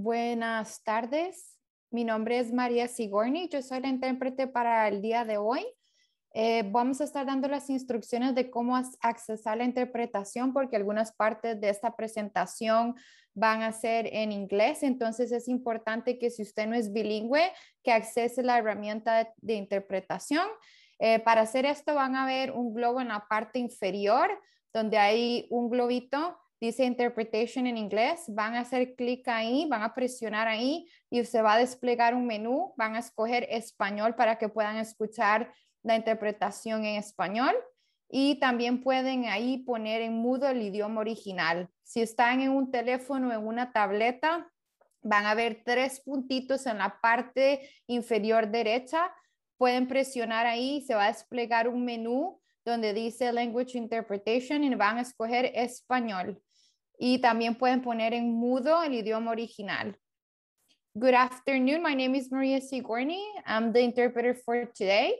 Buenas tardes. Mi nombre es María Sigorni, Yo soy la intérprete para el día de hoy. Eh, vamos a estar dando las instrucciones de cómo accesar la interpretación porque algunas partes de esta presentación van a ser en inglés. Entonces es importante que si usted no es bilingüe, que accese la herramienta de, interpretación. Eh, para hacer esto van a ver un globo en la parte inferior donde hay un globito dice Interpretation en inglés, van a hacer clic ahí, van a presionar ahí y se va a desplegar un menú, van a escoger español para que puedan escuchar la interpretación en español y también pueden ahí poner en mudo el idioma original. Si están en un teléfono, o en una tableta, van a ver tres puntitos en la parte inferior derecha. Pueden presionar ahí, se va a desplegar un menú donde dice Language Interpretation y van a escoger español. Y también pueden poner en mudo el idioma original. Good afternoon. My name is Maria Sigourney. I'm the interpreter for today.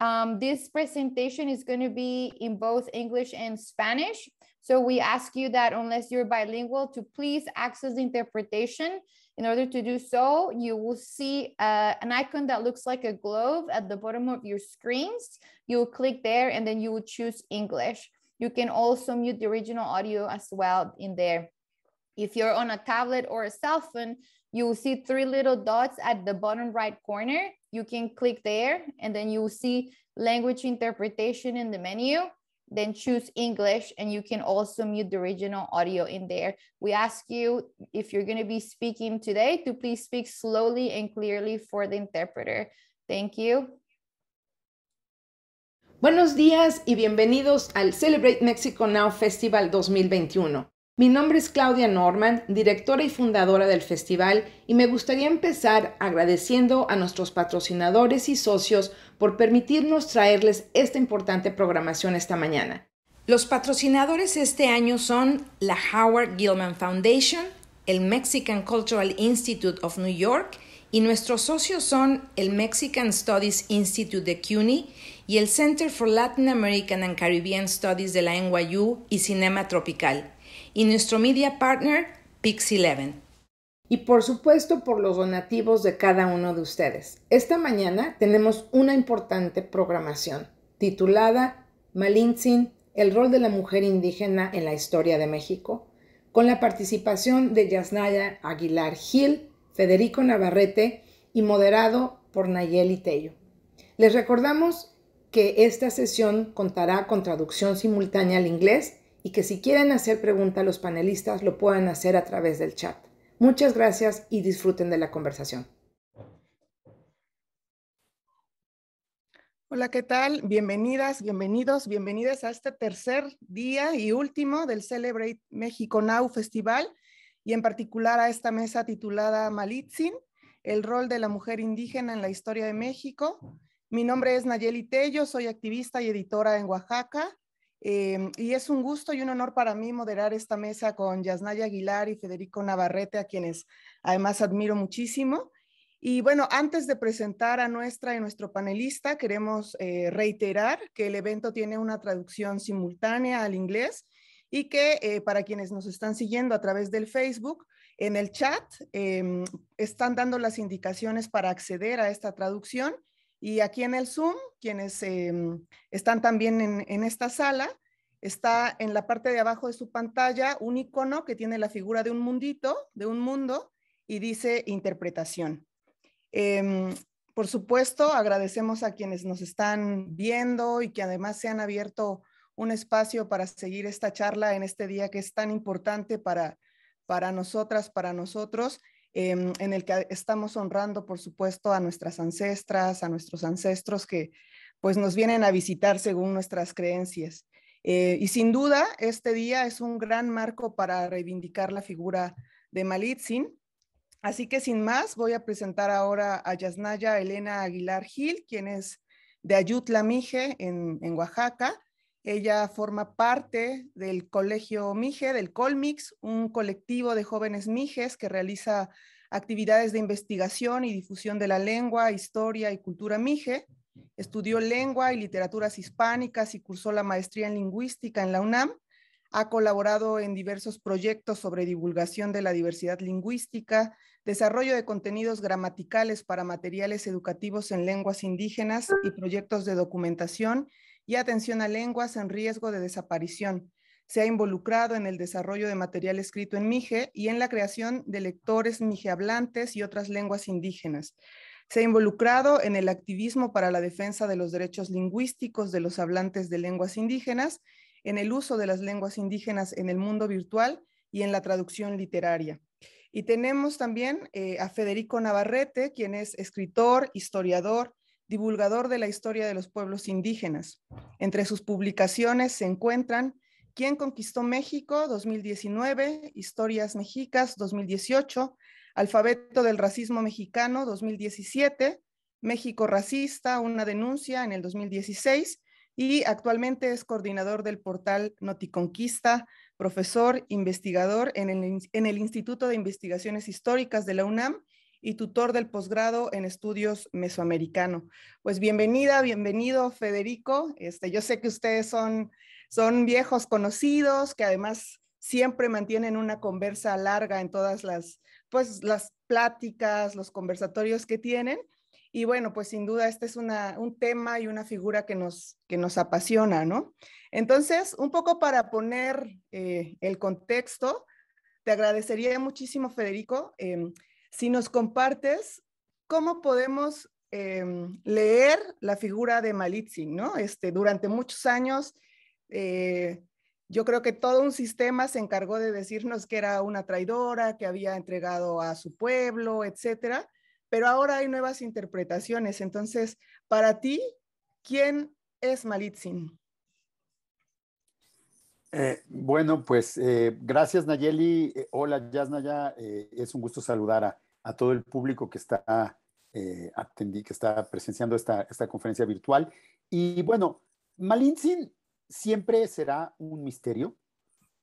Um, this presentation is going to be in both English and Spanish. So we ask you that unless you're bilingual to please access the interpretation. In order to do so, you will see uh, an icon that looks like a globe at the bottom of your screens. You'll click there and then you will choose English. You can also mute the original audio as well in there. If you're on a tablet or a cell phone, you will see three little dots at the bottom right corner. You can click there and then you will see language interpretation in the menu. Then choose English and you can also mute the original audio in there. We ask you if you're going to be speaking today to please speak slowly and clearly for the interpreter. Thank you. Buenos días y bienvenidos al Celebrate Mexico Now Festival 2021. Mi nombre es Claudia Norman, directora y fundadora del festival, y me gustaría empezar agradeciendo a nuestros patrocinadores y socios por permitirnos traerles esta importante programación esta mañana. Los patrocinadores este año son la Howard Gilman Foundation, el Mexican Cultural Institute of New York y nuestros socios son el Mexican Studies Institute de CUNY y el Center for Latin American and Caribbean Studies de la NYU y Cinema Tropical, y nuestro media partner, Pix11. Y por supuesto por los donativos de cada uno de ustedes. Esta mañana tenemos una importante programación titulada Malintzin, el rol de la mujer indígena en la historia de México, con la participación de Yasnaya Aguilar Gil, Federico Navarrete y moderado por Nayeli Tello. Les recordamos que esta sesión contará con traducción simultánea al inglés y que si quieren hacer preguntas a los panelistas lo puedan hacer a través del chat. Muchas gracias y disfruten de la conversación. Hola, ¿qué tal? Bienvenidas, bienvenidos, bienvenidas a este tercer día y último del Celebrate México Now Festival y en particular a esta mesa titulada Malitzin, el rol de la mujer indígena en la historia de México. Mi nombre es Nayeli Tello, soy activista y editora en Oaxaca. Em, y es un gusto y un honor para mí moderar esta mesa con Yasnaya Aguilar y Federico Navarrete, a quienes además admiro muchísimo. Y bueno, antes de presentar a nuestra y nuestro panelista, queremos eh, reiterar que el evento tiene una traducción simultánea al inglés y que eh, para quienes nos están siguiendo a través del Facebook, en el chat em, están dando las indicaciones para acceder a esta traducción y aquí en el Zoom, quienes em, están también en, esta sala, está en la parte de abajo de su pantalla un icono que tiene la figura de un mundito, de un mundo, y dice interpretación. Em, por supuesto, agradecemos a quienes nos están viendo y que además se han abierto un espacio para seguir esta charla en este día que es tan importante para, para nosotras, para nosotros, Em, en el que estamos honrando, por supuesto, a nuestras ancestras, a nuestros ancestros que pues nos vienen a visitar según nuestras creencias. Eh, y sin duda, este día es un gran marco para reivindicar la figura de Malitzin. Así que sin más, voy a presentar ahora a Yasnaya Elena Aguilar Gil, quien es de Ayutla Mije, en Oaxaca. Ella forma parte del Colegio Mije, del Colmix, un colectivo de jóvenes Mijes que realiza actividades de investigación y difusión de la lengua, historia y cultura Mije. Estudió lengua y literaturas hispánicas y cursó la maestría en lingüística en la UNAM. Ha colaborado en diversos proyectos sobre divulgación de la diversidad lingüística, desarrollo de contenidos gramaticales para materiales educativos en lenguas indígenas y proyectos de documentación y atención a lenguas en riesgo de desaparición. Se ha involucrado en el desarrollo de material escrito en Mije y en la creación de lectores hablantes y otras lenguas indígenas. Se ha involucrado en el activismo para la defensa de los derechos lingüísticos de los hablantes de lenguas indígenas, en el uso de las lenguas indígenas en el mundo virtual y en la traducción literaria. Y tenemos también eh, a Federico Navarrete, quien es escritor, historiador, divulgador de la historia de los pueblos indígenas. Entre sus publicaciones se encuentran ¿Quién conquistó México? 2019, Historias Mexicas 2018, Alfabeto del Racismo Mexicano 2017, México Racista, una denuncia en el 2016 y actualmente es coordinador del portal Noticonquista, profesor, investigador en el, Instituto de Investigaciones Históricas de la UNAM y tutor del posgrado en estudios mesoamericano. Pues bienvenida, bienvenido Federico. Este, yo sé que ustedes son, son viejos conocidos, que además siempre mantienen una conversa larga en todas las, pues, las pláticas, los conversatorios que tienen. Y bueno, pues sin duda este es una, un tema y una figura que nos, que nos apasiona, ¿no? Entonces, un poco para poner eh, el contexto, te agradecería muchísimo, Federico, em, si nos compartes cómo podemos em, leer la figura de Malitzin, ¿no? Este, durante muchos años, eh, yo creo que todo un sistema se encargó de decirnos que era una traidora, que había entregado a su pueblo, etcétera, pero ahora hay nuevas interpretaciones. Entonces, para ti, ¿quién es Malitzin? Eh, bueno, pues eh, gracias Nayeli. Hola Yasnaya, es un gusto saludar a, a todo el público que está, eh, que está presenciando esta, conferencia virtual. Y bueno, Malintzin siempre será un misterio,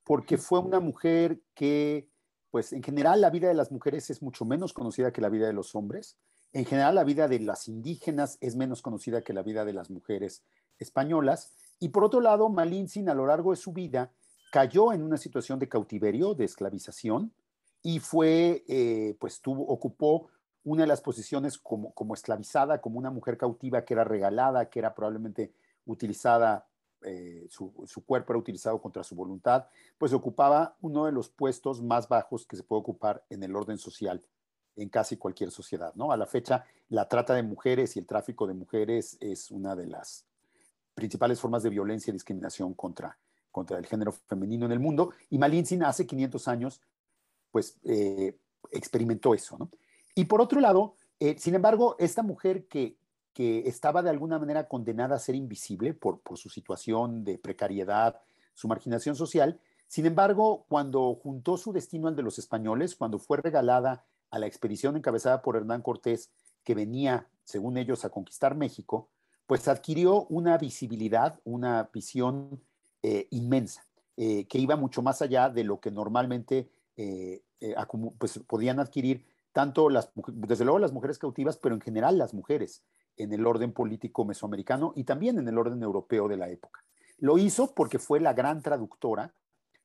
porque fue una mujer que, pues en general la vida de las mujeres es mucho menos conocida que la vida de los hombres. En general la vida de las indígenas es menos conocida que la vida de las mujeres españolas. Y por otro lado, Malintzin a lo largo de su vida cayó en una situación de cautiverio, de esclavización, y fue, eh, pues ocupó una de las posiciones como, esclavizada, como una mujer cautiva que era regalada, que era probablemente utilizada, eh, su, cuerpo era utilizado contra su voluntad, pues ocupaba uno de los puestos más bajos que se puede ocupar en el orden social en casi cualquier sociedad, ¿no? A la fecha, la trata de mujeres y el tráfico de mujeres es una de las principales formas de violencia y discriminación contra, contra el género femenino en el mundo. Y Malintzin hace 500 años pues eh, experimentó eso. ¿no? Y por otro lado, eh, sin embargo, esta mujer que, estaba de alguna manera condenada a ser invisible por, su situación de precariedad, su marginación social, sin embargo, cuando juntó su destino al de los españoles, cuando fue regalada a la expedición encabezada por Hernán Cortés, que venía, según ellos, a conquistar México, pues adquirió una visibilidad, una visión eh, inmensa, que iba mucho más allá de lo que normalmente eh, eh, pues, podían adquirir tanto las, desde luego las mujeres cautivas, pero en general las mujeres en el orden político mesoamericano y también en el orden europeo de la época. Lo hizo porque fue la gran traductora,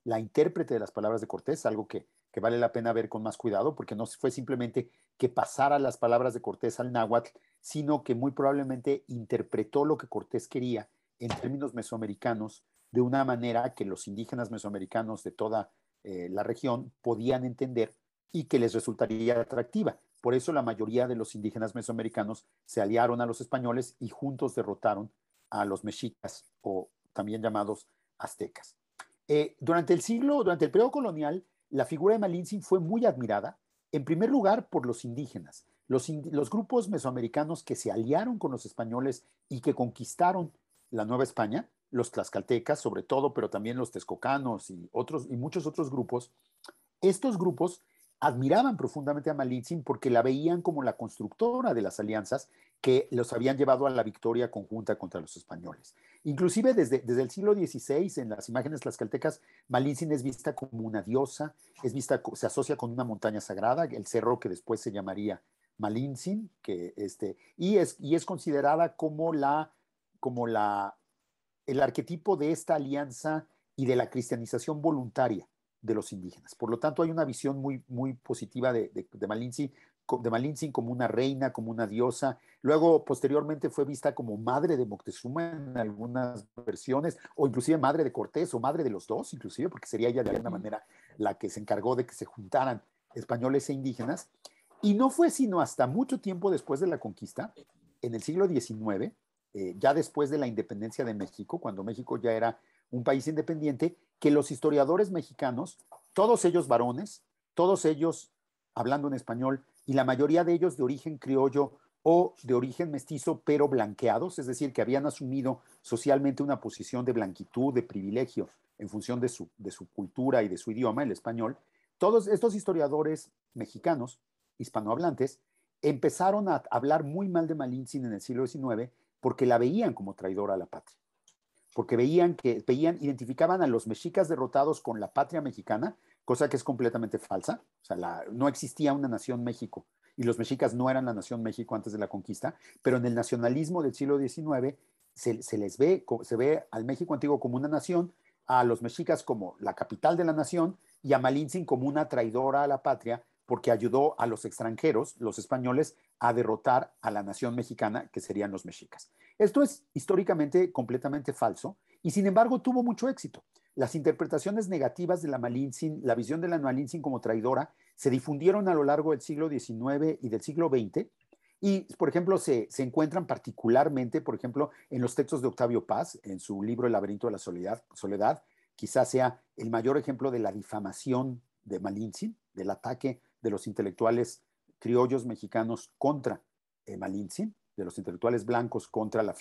la intérprete de las palabras de Cortés, algo que, que vale la pena ver con más cuidado, porque no fue simplemente que pasara las palabras de Cortés al náhuatl, sino que muy probablemente interpretó lo que Cortés quería en términos mesoamericanos de una manera que los indígenas mesoamericanos de toda eh, la región podían entender y que les resultaría atractiva. Por eso la mayoría de los indígenas mesoamericanos se aliaron a los españoles y juntos derrotaron a los mexicas o también llamados aztecas. Eh, durante el siglo, durante el periodo colonial, la figura de Malintzin fue muy admirada, en primer lugar por los indígenas, los grupos mesoamericanos que se aliaron con los españoles y que conquistaron la Nueva España, los tlaxcaltecas sobre todo, pero también los texcocanos y, otros, y muchos otros grupos, estos grupos admiraban profundamente a Malintzin porque la veían como la constructora de las alianzas que los habían llevado a la victoria conjunta contra los españoles. Inclusive desde, el siglo XVI, en las imágenes tlaxcaltecas, Malintzin es vista como una diosa, es vista, se asocia con una montaña sagrada, el cerro que después se llamaría Malintzin, que este, y, es, y es considerada como la, como la el arquetipo de esta alianza y de la cristianización voluntaria de los indígenas. Por lo tanto, hay una visión muy, muy positiva de, de, de Malinzi como una reina, como una diosa. Luego, posteriormente, fue vista como madre de Moctezuma en algunas versiones, o inclusive madre de Cortés, o madre de los dos, inclusive, porque sería ella de alguna manera la que se encargó de que se juntaran españoles e indígenas. Y no fue sino hasta mucho tiempo después de la conquista, en el siglo XIX, eh, ya después de la independencia de México, cuando México ya era un país independiente, que los historiadores mexicanos, todos ellos varones, todos ellos hablando en español y la mayoría de ellos de origen criollo o de origen mestizo, pero blanqueados, es decir, que habían asumido socialmente una posición de blanquitud, de privilegio, en función de su, cultura y de su idioma, el español, todos estos historiadores mexicanos, hispanohablantes, empezaron a hablar muy mal de Malintzin en el siglo XIX porque la veían como traidora a la patria, porque veían que, veían, identificaban a los mexicas derrotados con la patria mexicana, cosa que es completamente falsa, o sea, no existía una nación México y los mexicas no eran la nación México antes de la conquista, pero en el nacionalismo del siglo XIX se, les ve, se ve al México antiguo como una nación, a los mexicas como la capital de la nación y a Malintzin como una traidora a la patria porque ayudó a los extranjeros, los españoles, a derrotar a la nación mexicana, que serían los mexicas. Esto es históricamente completamente falso y sin embargo tuvo mucho éxito. Las interpretaciones negativas de la Malintzin, la visión de la Malintzin como traidora, se difundieron a lo largo del siglo XIX y del siglo XX y, por ejemplo, se, encuentran particularmente, por ejemplo, en los textos de Octavio Paz, en su libro El laberinto de la soledad, quizás sea el mayor ejemplo de la difamación de Malintzin, del ataque de los intelectuales criollos mexicanos contra eh, Malintzin, de los intelectuales blancos contra la,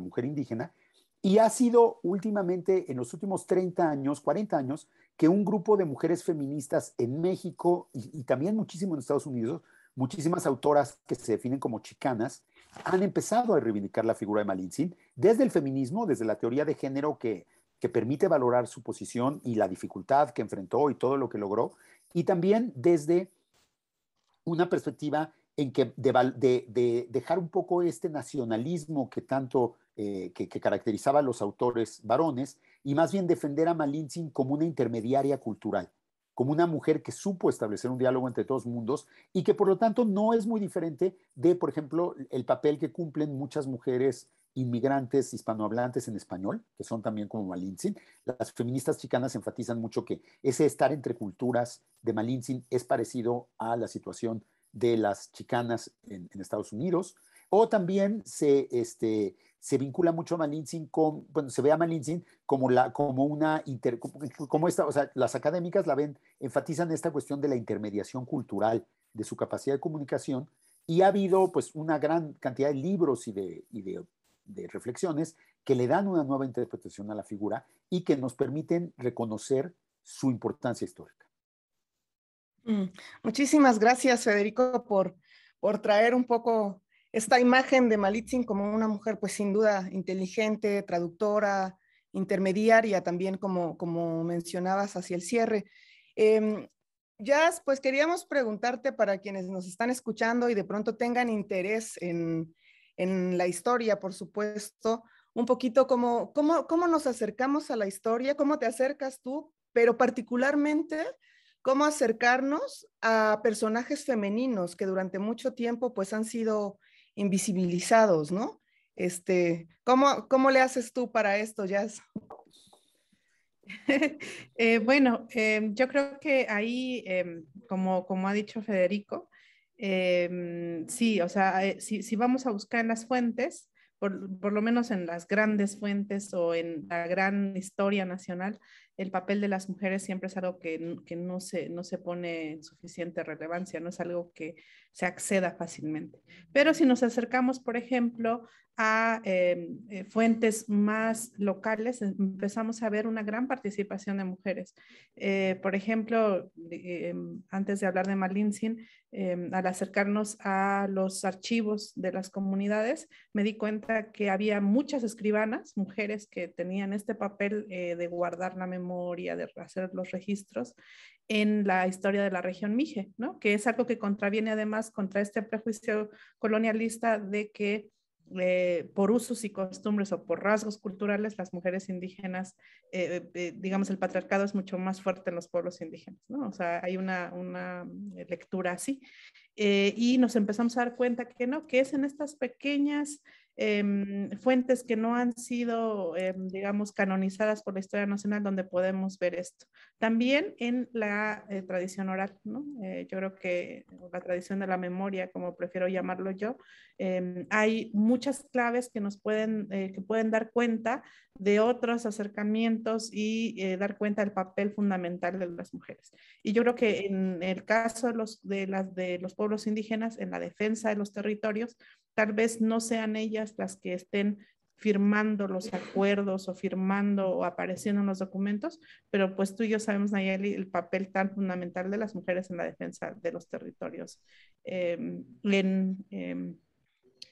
mujer indígena, y ha sido últimamente, en los últimos 30 años, 40 años, que un grupo de mujeres feministas en México y, también muchísimo en Estados Unidos, muchísimas autoras que se definen como chicanas, han empezado a reivindicar la figura de Malintzin desde el feminismo, desde la teoría de género que, que permite valorar su posición y la dificultad que enfrentó y todo lo que logró, y también desde una perspectiva en que de, dejar un poco este nacionalismo que tanto eh, que, caracterizaba a los autores varones y más bien defender a Malintzin como una intermediaria cultural, como una mujer que supo establecer un diálogo entre todos mundos y que por lo tanto no es muy diferente de, por ejemplo, el papel que cumplen muchas mujeres inmigrantes hispanohablantes en español, que son también como Malintzin. Las feministas chicanas enfatizan mucho que ese estar entre culturas de Malintzin es parecido a la situación de las chicanas en, Estados Unidos. O también se, este, se vincula mucho a Malintzin con, bueno, se ve a Malintzin como, la, como una, como esta, o sea, las académicas la ven, enfatizan esta cuestión de la intermediación cultural, de su capacidad de comunicación, y ha habido pues una gran cantidad de libros y de de reflexiones que le dan una nueva interpretación a la figura y que nos permiten reconocer su importancia histórica. Mm, muchísimas gracias, Federico, por, por traer un poco esta imagen de Malitzin como una mujer, pues sin duda, inteligente, traductora, intermediaria también, como, como mencionabas hacia el cierre. ya em, Jazz, pues queríamos preguntarte para quienes nos están escuchando y de pronto tengan interés en, en la historia, por supuesto, un poquito como cómo, nos acercamos a la historia, cómo te acercas tú, pero particularmente cómo acercarnos a personajes femeninos que durante mucho tiempo pues han sido invisibilizados, ¿no? Este, ¿cómo, le haces tú para esto, Jazz? Eh, bueno, em, yo creo que ahí, em, como, como ha dicho Federico, Em, sí, o sea, eh, si, vamos a buscar en las fuentes, por, lo menos en las grandes fuentes o en la gran historia nacional, el papel de las mujeres siempre es algo que, que no, se, no se pone en suficiente relevancia, no es algo que se acceda fácilmente. Pero si nos acercamos, por ejemplo, a em, eh, fuentes más locales, em, empezamos a ver una gran participación de mujeres. Eh, por ejemplo, em, antes de hablar de Malinsin, al acercarnos a los archivos de las comunidades, me di cuenta que había muchas escribanas, mujeres que tenían este papel eh, de guardar la memoria memoria, de hacer los registros en la historia de la región Mije, ¿no? que es algo que contraviene además contra este prejuicio colonialista de que eh, por usos y costumbres o por rasgos culturales, las mujeres indígenas, eh, eh, digamos, el patriarcado es mucho más fuerte en los pueblos indígenas, ¿no? O sea, hay una, una lectura así. y nos empezamos a dar cuenta que no, que es en estas pequeñas Em, fuentes que no han sido, em, digamos, canonizadas por la historia nacional donde podemos ver esto. También en la eh, tradición oral, ¿no? Eh, yo creo que la tradición de la memoria, como prefiero llamarlo yo, em, hay muchas claves que nos pueden, eh, que pueden dar cuenta de otros acercamientos y dar cuenta del papel fundamental de las mujeres. Y yo creo que en el caso los, de las, de los pueblos indígenas, en la defensa de los territorios, tal vez no sean ellas las que estén firmando los acuerdos o firmando o apareciendo en los documentos, pero pues tú y yo sabemos, Nayeli, el papel tan fundamental de las mujeres en la defensa de los territorios em, em, em,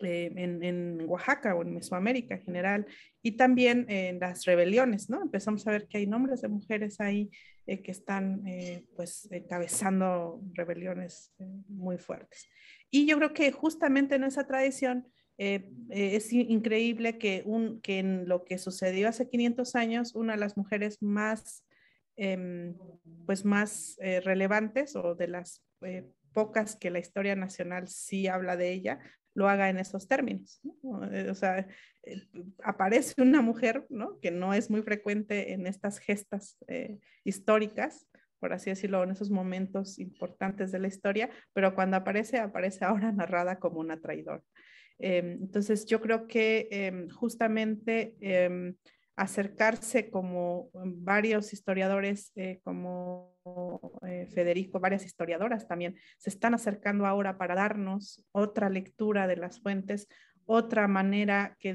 en, en, Oaxaca o en Mesoamérica en general, y también en las rebeliones, ¿no? Empezamos a ver que hay nombres de mujeres ahí eh, que están eh, pues encabezando rebeliones eh, muy fuertes. Y yo creo que justamente en esa tradición eh, eh, es increíble que, un, en lo que sucedió hace 500 años, una de las mujeres más, em, pues más eh, relevantes o de las pocas que la historia nacional sí habla de ella, lo haga en esos términos. O sea, aparece una mujer que no es muy frecuente en estas gestas históricas por así decirlo, en esos momentos importantes de la historia, pero cuando aparece, aparece ahora narrada como una traidora. Em, entonces, yo creo que em, justamente em, acercarse como varios historiadores, eh, como eh, Federico, varias historiadoras también, se están acercando ahora para darnos otra lectura de las fuentes, otra manera que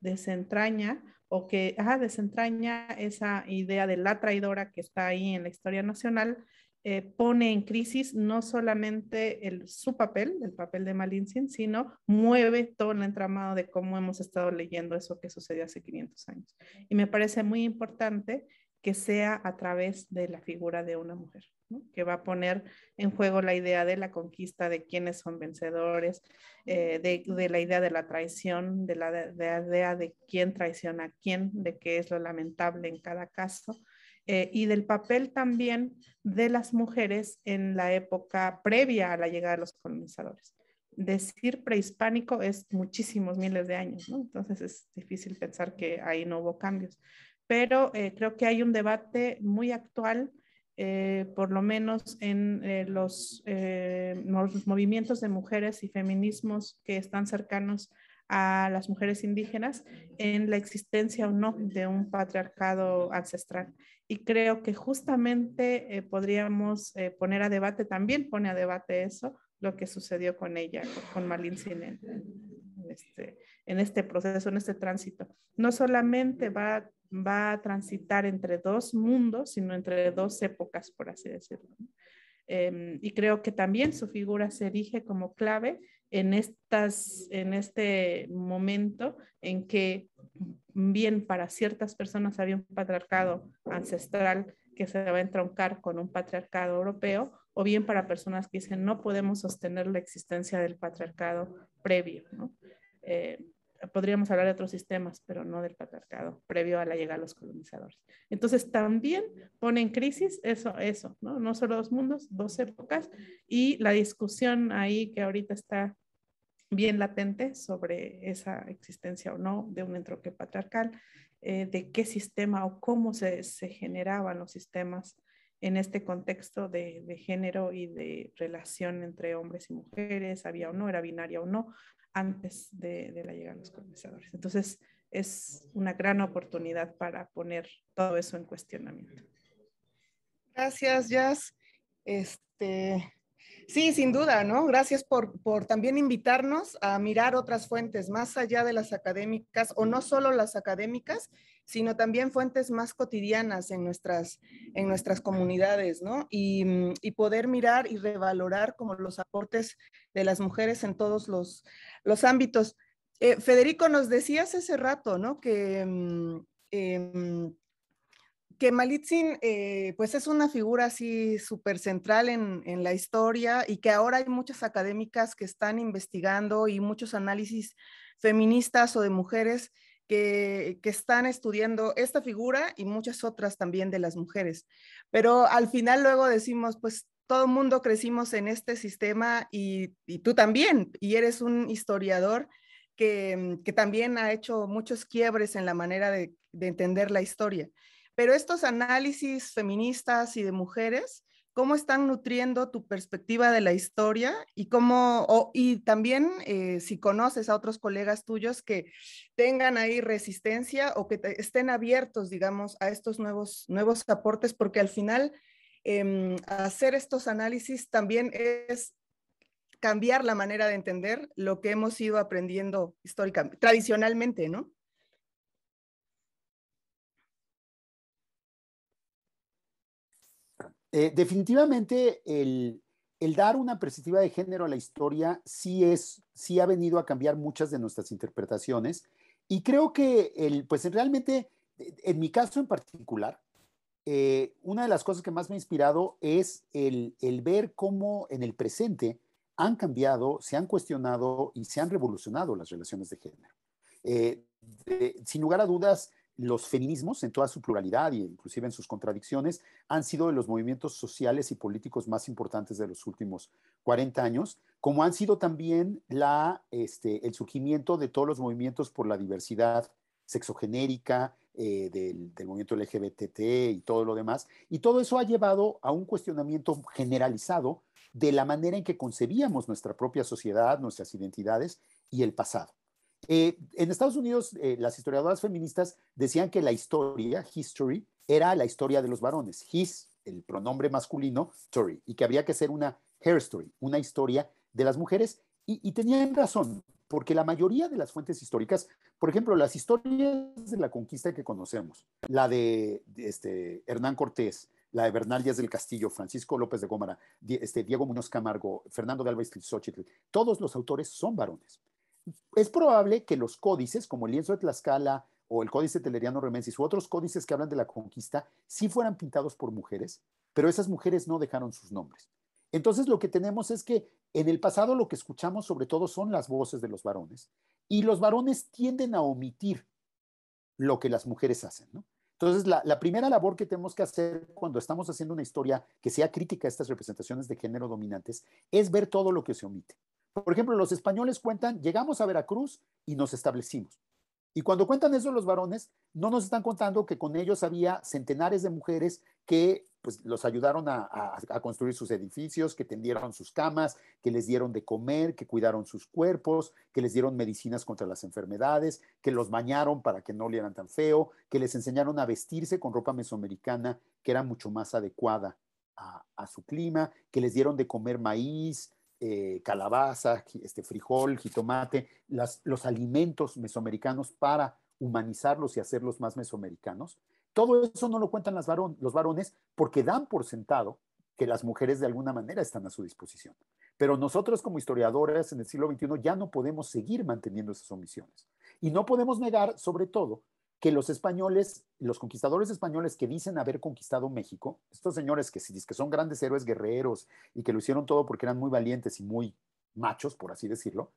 desentraña o que ajá, desentraña esa idea de la traidora que está ahí en la historia nacional, eh, pone en crisis no solamente el, su papel, el papel de Malintzin, sino mueve todo el entramado de cómo hemos estado leyendo eso que sucedió hace 500 años. Y me parece muy importante que sea a través de la figura de una mujer, que va a poner en juego la idea de la conquista, de quiénes son vencedores, eh, de, la idea de la traición, de la, idea de quién traiciona a quién, de qué es lo lamentable en cada caso, eh, y del papel también de las mujeres en la época previa a la llegada de los colonizadores. Decir prehispánico es muchísimos miles de años, entonces es difícil pensar que ahí no hubo cambios pero eh, creo que hay un debate muy actual, eh, por lo menos en eh, los, movimientos de mujeres y feminismos que están cercanos a las mujeres indígenas, en la existencia o no de un patriarcado ancestral. Y creo que justamente podríamos poner a debate, también pone a debate eso, lo que sucedió con ella, con Marlene este, en este proceso, en este tránsito. No solamente va, va a transitar entre dos mundos, sino entre dos épocas, por así decirlo. Em, y creo que también su figura se erige como clave en, estas, en este momento en que bien para ciertas personas había un patriarcado ancestral que se va a entroncar con un patriarcado europeo, o bien para personas que dicen no podemos sostener la existencia del patriarcado previo. Eh, podríamos hablar de otros sistemas, pero no del patriarcado, previo a la llegada de los colonizadores. Entonces, también pone en crisis eso, eso, ¿no? No solo dos mundos, dos épocas, y la discusión ahí que ahorita está bien latente sobre esa existencia o no de un entroque patriarcal, eh, de qué sistema o cómo se, generaban los sistemas en este contexto de, de género y de relación entre hombres y mujeres, había o no, era binaria o no, antes de, la llegada de los colonizadores. Entonces, es una gran oportunidad para poner todo eso en cuestionamiento. Gracias, Jazz. Este, sí, sin duda, ¿no? Gracias por, por, también invitarnos a mirar otras fuentes más allá de las académicas o no solo las académicas sino también fuentes más cotidianas en nuestras, en nuestras comunidades, ¿no? Mm, y, poder mirar y revalorar como los aportes de las mujeres en todos los, ámbitos. Eh, Federico, nos decías hace rato, ¿no? Que, mm, em, que Malitzin, eh, pues es una figura así súper central en, en, la historia y que ahora hay muchas académicas que están investigando y muchos análisis feministas o de mujeres que, están estudiando esta figura y muchas otras también de las mujeres. Pero al final luego decimos, pues todo el mundo crecimos en este sistema y, tú también, y eres un historiador que, también ha hecho muchos quiebres en la manera de entender la historia. Pero estos análisis feministas y de mujeres cómo están nutriendo tu perspectiva de la historia y cómo, y también eh, si conoces a otros colegas tuyos que tengan ahí resistencia o que estén abiertos, digamos, a estos nuevos, nuevos aportes, porque al final em, hacer estos análisis también es cambiar la manera de entender lo que hemos ido aprendiendo históricamente, tradicionalmente, ¿no? Eh, definitivamente el, dar una perspectiva de género a la historia sí ha venido a cambiar muchas de nuestras interpretaciones y creo que el, pues realmente, en mi caso en particular, eh, una de las cosas que más me ha inspirado es el, ver cómo en el presente han cambiado, se han cuestionado y se han revolucionado las relaciones de género. Eh, sin lugar a dudas, los feminismos, en toda su pluralidad e inclusive en sus contradicciones, han sido de los movimientos sociales y políticos más importantes de los últimos 40 años, como han sido también este, el surgimiento de todos los movimientos por la diversidad sexogenérica, eh, del, movimiento LGBT y todo lo demás. Y todo eso ha llevado a un cuestionamiento generalizado de la manera en que concebíamos nuestra propia sociedad, nuestras identidades y el pasado. Eh, en Estados Unidos, eh, las historiadoras feministas decían que la historia, history, era la historia de los varones, his, el pronombre masculino, story, y que habría que hacer una hair story, una historia de las mujeres, y, tenían razón, porque la mayoría de las fuentes históricas, por ejemplo, las historias de la conquista que conocemos, la de, este, Hernán Cortés, la de Bernal Díaz del Castillo, Francisco López de Gómara, este, Diego Munoz Camargo, Fernando de Alba y Xochitl, todos los autores son varones es probable que los códices, como el lienzo de Tlaxcala o el códice teleriano remensis u otros códices que hablan de la conquista, sí fueran pintados por mujeres, pero esas mujeres no dejaron sus nombres. Entonces lo que tenemos es que en el pasado lo que escuchamos sobre todo son las voces de los varones y los varones tienden a omitir lo que las mujeres hacen. Entonces la primera labor que tenemos que hacer cuando estamos haciendo una historia que sea crítica a estas representaciones de género dominantes es ver todo lo que se omite. Por ejemplo, los españoles cuentan, llegamos a Veracruz y nos establecimos. Y cuando cuentan eso los varones, no nos están contando que con ellos había centenares de mujeres que pues, los ayudaron a, construir sus edificios, que tendieron sus camas, que les dieron de comer, que cuidaron sus cuerpos, que les dieron medicinas contra las enfermedades, que los bañaron para que no olieran tan feo, que les enseñaron a vestirse con ropa mesoamericana que era mucho más adecuada a su clima, que les dieron de comer maíz, eh, calabaza, este, frijol, jitomate, los alimentos mesoamericanos para humanizarlos y hacerlos más mesoamericanos. Todo eso no lo cuentan las los varones porque dan por sentado que las mujeres de alguna manera están a su disposición. Pero nosotros como historiadores en el siglo XXI ya no podemos seguir manteniendo esas omisiones. Y no podemos negar, sobre todo, que los españoles, los conquistadores españoles que dicen haber conquistado México, estos señores que, que son grandes héroes guerreros y que lo hicieron todo porque eran muy valientes y muy machos, por así decirlo,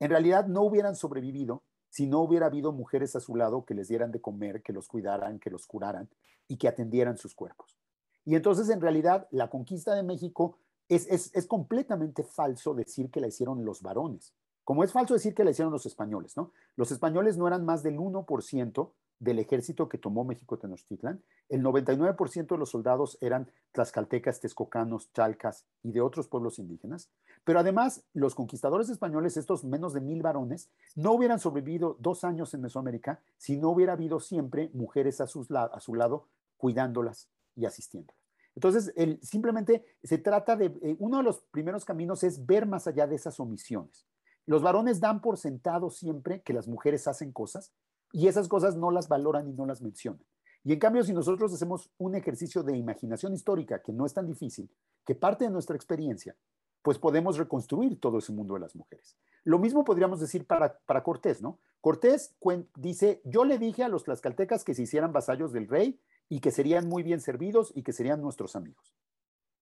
en realidad no hubieran sobrevivido si no hubiera habido mujeres a su lado que les dieran de comer, que los cuidaran, que los curaran y que atendieran sus cuerpos. Y entonces, en realidad, la conquista de México es completamente falso decir que la hicieron los varones. Como es falso decir que la hicieron los españoles, ¿no? Los españoles no eran más del 1% del ejército que tomó México Tenochtitlan. El 99% de los soldados eran tlaxcaltecas, texcocanos, chalcas y de otros pueblos indígenas. Pero además, los conquistadores españoles, estos menos de mil varones, no hubieran sobrevivido dos años en Mesoamérica si no hubiera habido siempre mujeres a, su lado cuidándolas y asistiéndolas. Entonces, simplemente se trata de, eh, uno de los primeros caminos es ver más allá de esas omisiones. Los varones dan por sentado siempre que las mujeres hacen cosas y esas cosas no las valoran y no las mencionan. Y en cambio, si nosotros hacemos un ejercicio de imaginación histórica, que no es tan difícil, que parte de nuestra experiencia, pues podemos reconstruir todo ese mundo de las mujeres. Lo mismo podríamos decir para, Cortés, ¿no? Cortés dice, yo le dije a los tlaxcaltecas que se hicieran vasallos del rey y que serían muy bien servidos y que serían nuestros amigos.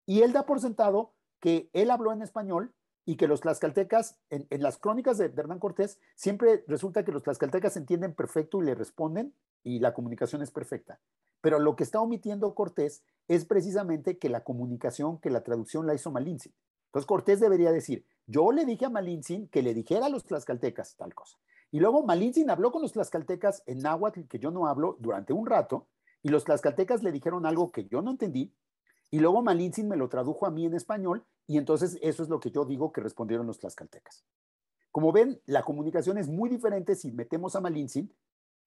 Y él da por sentado que él habló en español y que los tlaxcaltecas, en, las crónicas de, Hernán Cortés, siempre resulta que los tlaxcaltecas entienden perfecto y le responden y la comunicación es perfecta. Pero lo que está omitiendo Cortés es precisamente que la comunicación, que la traducción la hizo Malintzin. Entonces Cortés debería decir, yo le dije a Malintzin que le dijera a los tlaxcaltecas tal cosa. Y luego Malintzin habló con los tlaxcaltecas en náhuatl, que yo no hablo, durante un rato, y los tlaxcaltecas le dijeron algo que yo no entendí, y luego Malintzin me lo tradujo a mí en español y entonces eso es lo que yo digo que respondieron los tlaxcaltecas. Como ven, la comunicación es muy diferente si metemos a Malintzin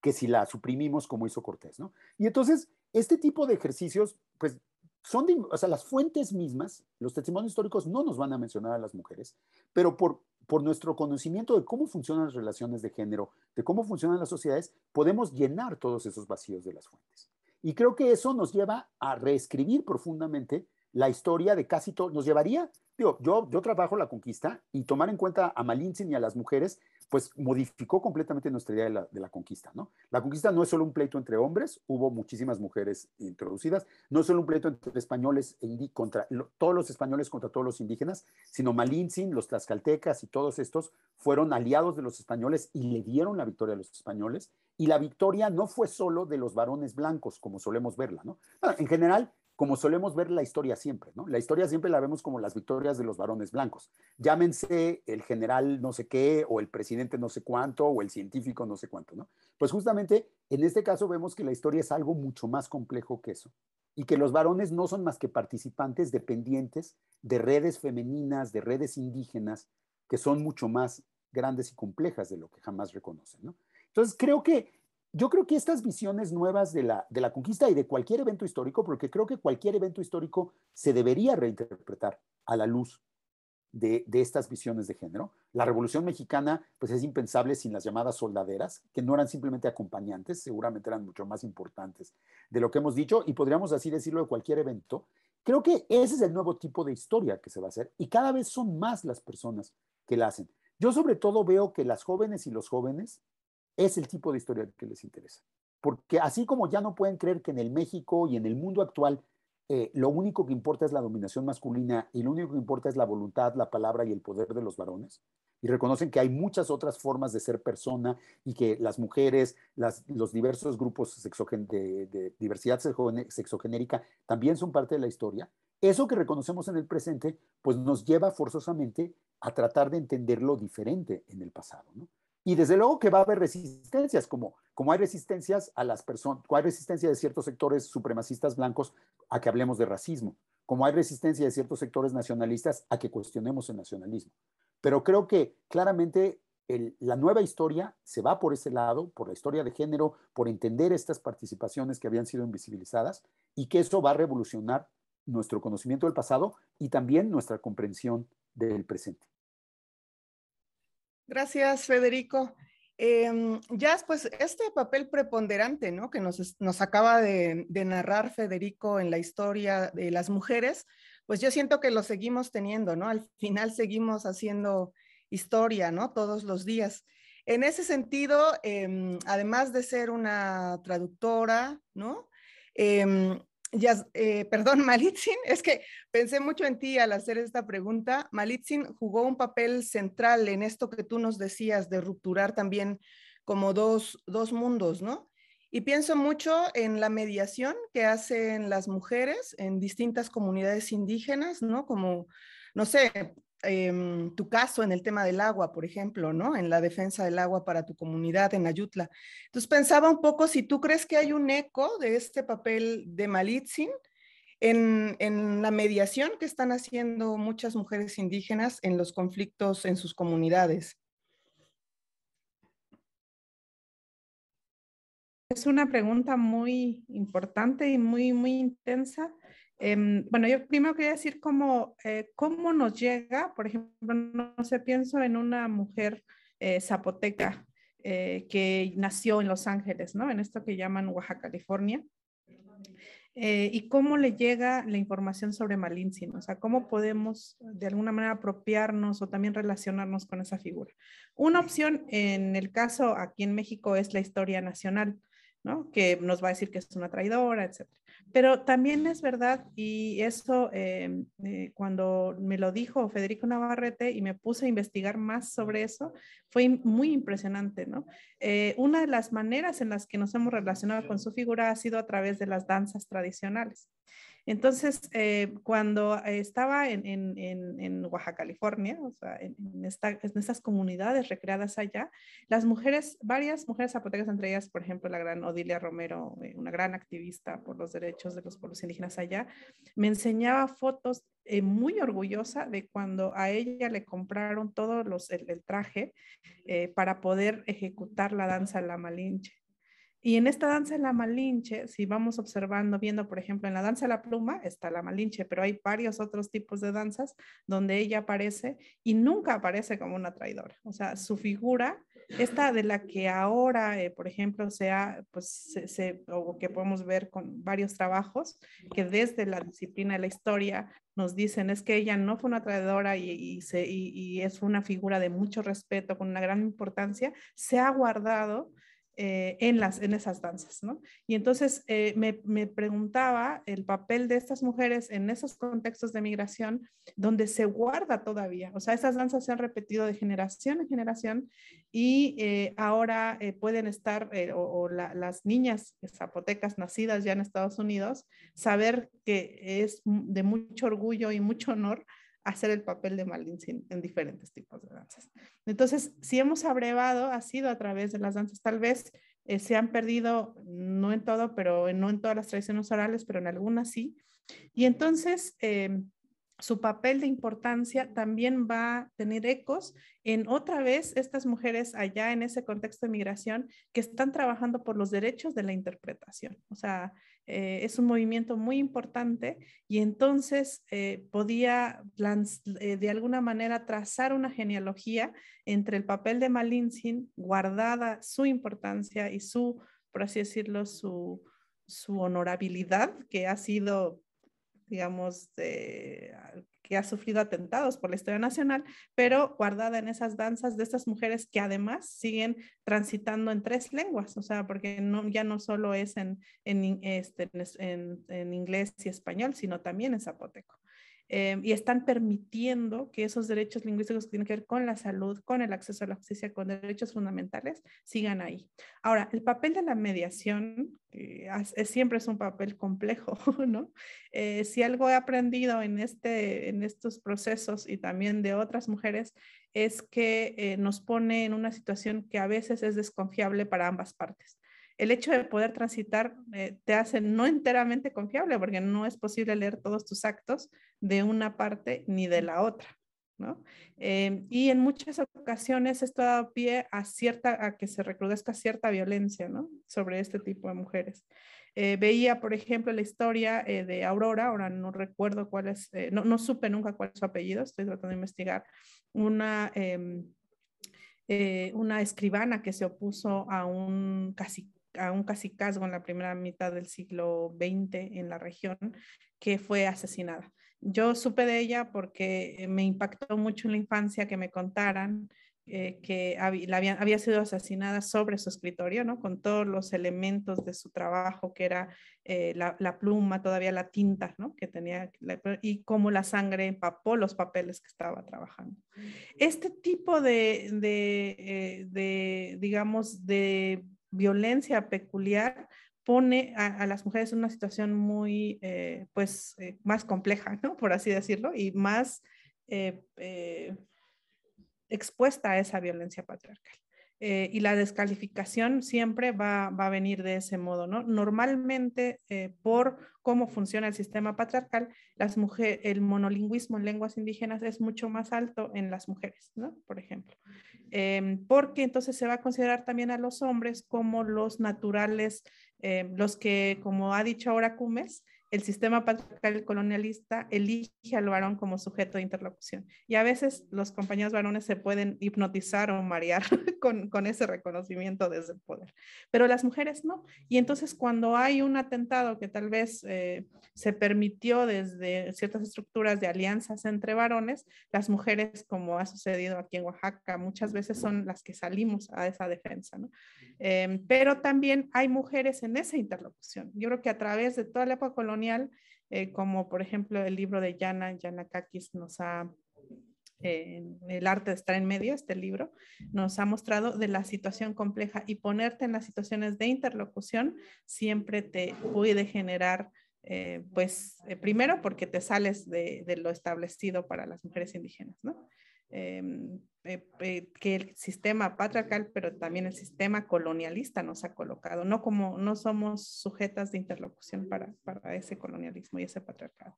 que si la suprimimos como hizo Cortés, ¿no? Y entonces, este tipo de ejercicios, pues, son o sea, las fuentes mismas, los testimonios históricos no nos van a mencionar a las mujeres, pero por, por nuestro conocimiento de cómo funcionan las relaciones de género, de cómo funcionan las sociedades, podemos llenar todos esos vacíos de las fuentes. Y creo que eso nos lleva a reescribir profundamente la historia de casi todo, nos llevaría, digo, yo, yo trabajo la conquista y tomar en cuenta a Malintzin y a las mujeres, pues modificó completamente nuestra idea de la, conquista, ¿no? La conquista no es solo un pleito entre hombres, hubo muchísimas mujeres introducidas, no es solo un pleito entre españoles e contra todos los españoles contra todos los indígenas, sino Malintzin, los tlaxcaltecas y todos estos fueron aliados de los españoles y le dieron la victoria a los españoles y la victoria no fue solo de los varones blancos como solemos verla, ¿no? Ah, en general como solemos ver la historia siempre, ¿no? La historia siempre la vemos como las victorias de los varones blancos. Llámense el general no sé qué, o el presidente no sé cuánto, o el científico no sé cuánto, ¿no? Pues justamente en este caso vemos que la historia es algo mucho más complejo que eso y que los varones no son más que participantes dependientes de redes femeninas, de redes indígenas, que son mucho más grandes y complejas de lo que jamás reconocen, ¿no? Entonces creo que yo creo que estas visiones nuevas de la, conquista y de cualquier evento histórico, porque creo que cualquier evento histórico se debería reinterpretar a la luz de, estas visiones de género. La Revolución Mexicana, pues es impensable sin las llamadas soldaderas, que no eran simplemente acompañantes, seguramente eran mucho más importantes de lo que hemos dicho, y podríamos así decirlo de cualquier evento. Creo que ese es el nuevo tipo de historia que se va a hacer, y cada vez son más las personas que la hacen. Yo sobre todo veo que las jóvenes y los jóvenes es el tipo de historia que les interesa. Porque así como ya no pueden creer que en el México y en el mundo actual eh, lo único que importa es la dominación masculina y lo único que importa es la voluntad, la palabra y el poder de los varones, y reconocen que hay muchas otras formas de ser persona y que las mujeres, los diversos grupos de, de diversidad sexogenérica también son parte de la historia, eso que reconocemos en el presente, pues nos lleva forzosamente a tratar de entender lo diferente en el pasado, ¿no? Y desde luego que va a haber resistencias, como, como hay resistencias a las personas, hay resistencia de ciertos sectores supremacistas blancos a que hablemos de racismo, como hay resistencia de ciertos sectores nacionalistas a que cuestionemos el nacionalismo. Pero creo que claramente la nueva historia se va por ese lado, por la historia de género, por entender estas participaciones que habían sido invisibilizadas y que eso va a revolucionar nuestro conocimiento del pasado y también nuestra comprensión del presente. Gracias, Federico. Em, ya pues este papel preponderante ¿no? que nos, nos acaba de, narrar Federico en la historia de las mujeres, pues yo siento que lo seguimos teniendo, ¿no? Al final seguimos haciendo historia, ¿no? Todos los días. En ese sentido, em, además de ser una traductora, ¿no? Em, ya eh, perdón, Malitzin, es que pensé mucho en ti al hacer esta pregunta. Malitzin jugó un papel central en esto que tú nos decías de rupturar también como dos, dos mundos, ¿no? Y pienso mucho en la mediación que hacen las mujeres en distintas comunidades indígenas, ¿no? Como, no sé, Em, tu caso en el tema del agua, por ejemplo, ¿no? En la defensa del agua para tu comunidad en Ayutla. Entonces pensaba un poco si tú crees que hay un eco de este papel de Malitzin en, en la mediación que están haciendo muchas mujeres indígenas en los conflictos en sus comunidades. Es una pregunta muy importante y muy, muy intensa Em, bueno, yo primero quería decir cómo, eh, cómo nos llega, por ejemplo, no, sé, pienso en una mujer eh, zapoteca eh, que nació en Los Ángeles, ¿no? En esto que llaman Oaxaca, California. y cómo le llega la información sobre Malintzin, o sea, cómo podemos de alguna manera apropiarnos o también relacionarnos con esa figura. Una opción en el caso aquí en México es la historia nacional. Que nos va a decir que es una traidora, etc. Pero también es verdad, y eso em, eh, cuando me lo dijo Federico Navarrete y me puse a investigar más sobre eso, fue muy impresionante, ¿no? Eh, una de las maneras en las que nos hemos relacionado con su figura ha sido a través de las danzas tradicionales. Entonces, eh, cuando eh, estaba en, Oaxaca, California, en, estas comunidades recreadas allá, las mujeres, varias mujeres zapotecas, entre ellas, por ejemplo, la gran Odilia Romero, eh, una gran activista por los derechos de los pueblos indígenas allá, me enseñaba fotos muy orgullosa de cuando a ella le compraron todo los, el, traje para poder ejecutar la danza la malinche. Y en esta danza de la malinche, si vamos observando, viendo, por ejemplo, en la danza de la pluma está la malinche, pero hay varios otros tipos de danzas donde ella aparece y nunca aparece como una traidora. O sea, su figura, esta de la que ahora, eh, por ejemplo, sea, pues, se, o que podemos ver con varios trabajos, que desde la disciplina de la historia nos dicen es que ella no fue una traidora y, y, y, es una figura de mucho respeto, con una gran importancia, se ha guardado eh, en, las, en esas danzas, ¿no? Y entonces eh, me, me, preguntaba el papel de estas mujeres en esos contextos de migración donde se guarda todavía, o sea, esas danzas se han repetido de generación en generación y eh, ahora pueden estar, o, las niñas zapotecas nacidas ya en Estados Unidos, saber que es de mucho orgullo y mucho honor hacer el papel de Malinche en diferentes tipos de danzas. Entonces, si hemos abrevado, ha sido a través de las danzas. Tal vez eh, se han perdido, no en todo, pero no en todas las tradiciones orales, pero en algunas sí. Y entonces, em, su papel de importancia también va a tener ecos en otra vez estas mujeres allá en ese contexto de migración que están trabajando por los derechos de la interpretación. O sea, eh, es un movimiento muy importante y entonces eh, podía eh, de alguna manera trazar una genealogía entre el papel de Malintzin, guardada su importancia y su, por así decirlo, su, honorabilidad, que ha sido digamos, de que ha sufrido atentados por la historia nacional, pero guardada en esas danzas de estas mujeres que además siguen transitando en tres lenguas, o sea, porque no, ya no solo es en, en, este, en, en inglés y español, sino también en zapoteco. Eh, y están permitiendo que esos derechos lingüísticos que tienen que ver con la salud, con el acceso a la justicia, con derechos fundamentales, sigan ahí. Ahora, el papel de la mediación siempre es un papel complejo, ¿no? Eh, si algo he aprendido en, este, en estos procesos y también de otras mujeres es que eh, nos pone en una situación que a veces es desconfiable para ambas partes el hecho de poder transitar eh, te hace no enteramente confiable porque no es posible leer todos tus actos de una parte ni de la otra. Eh, y en muchas ocasiones esto ha dado pie a, cierta, a que se recrudezca cierta violencia sobre este tipo de mujeres. Eh, veía, por ejemplo, la historia de Aurora, ahora no recuerdo cuál es, no, supe nunca cuál es su apellido, estoy tratando de investigar, una, em, una escribana que se opuso a un cacique a un cacicazgo en la primera mitad del siglo XX en la región que fue asesinada. Yo supe de ella porque me impactó mucho en la infancia que me contaran eh, que había, sido asesinada sobre su escritorio, ¿no? Con todos los elementos de su trabajo, que era eh, la, pluma, todavía la tinta, ¿no? Que tenía, y cómo la sangre empapó los papeles que estaba trabajando. Este tipo de eh, digamos, de violencia peculiar pone a, las mujeres en una situación muy, eh, pues, eh, más compleja, ¿no? Por así decirlo, y más eh, expuesta a esa violencia patriarcal. y la descalificación siempre va, a venir de ese modo, ¿no? Normalmente, por cómo funciona el sistema patriarcal, las mujeres, el monolingüismo en lenguas indígenas es mucho más alto en las mujeres, ¿no? Por ejemplo. Em, porque entonces se va a considerar también a los hombres como los naturales, em, los que, como ha dicho ahora Cumes, el sistema patriarcal colonialista elige al varón como sujeto de interlocución. Y a veces los compañeros varones se pueden hipnotizar o marear con, ese reconocimiento desde el poder, pero las mujeres no. Y entonces cuando hay un atentado que tal vez eh, se permitió desde ciertas estructuras de alianzas entre varones, las mujeres, como ha sucedido aquí en Oaxaca, muchas veces son las que salimos a esa defensa. Em, pero también hay mujeres en esa interlocución. Yo creo que a través de toda la época colonial, eh, como por ejemplo el libro de Yana, Yana Kakis nos ha, eh, El arte de estar en medio, este libro, nos ha mostrado de la situación compleja y ponerte en las situaciones de interlocución siempre te puede generar eh, pues primero porque te sales de, de, lo establecido para las mujeres indígenas, ¿no? Em, eh, eh, que el sistema patriarcal, pero también el sistema colonialista nos ha colocado. No como no somos sujetas de interlocución para, para ese colonialismo y ese patriarcado.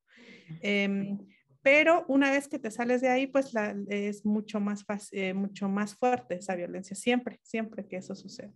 Em, pero una vez que te sales de ahí, pues es mucho más, fácil, eh, mucho más fuerte esa violencia, siempre, siempre que eso sucede.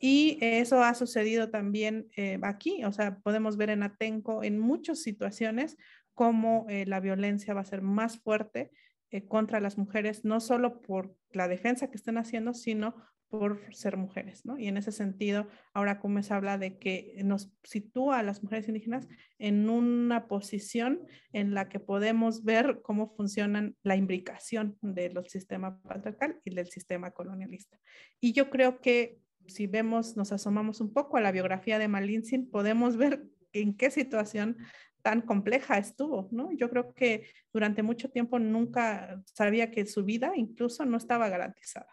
Y eso ha sucedido también aquí, o sea, podemos ver en Atenco en muchas situaciones cómo la violencia va a ser más fuerte eh, contra las mujeres, no solo por la defensa que están haciendo, sino por ser mujeres, ¿no? Y en ese sentido, ahora como habla de que nos sitúa a las mujeres indígenas en una posición en la que podemos ver cómo funcionan la imbricación del sistema patriarcal y del sistema colonialista. Y yo creo que si vemos, nos asomamos un poco a la biografía de Malinsin, podemos ver en qué situación tan compleja estuvo, ¿no? Yo creo que durante mucho tiempo nunca sabía que su vida incluso no estaba garantizada.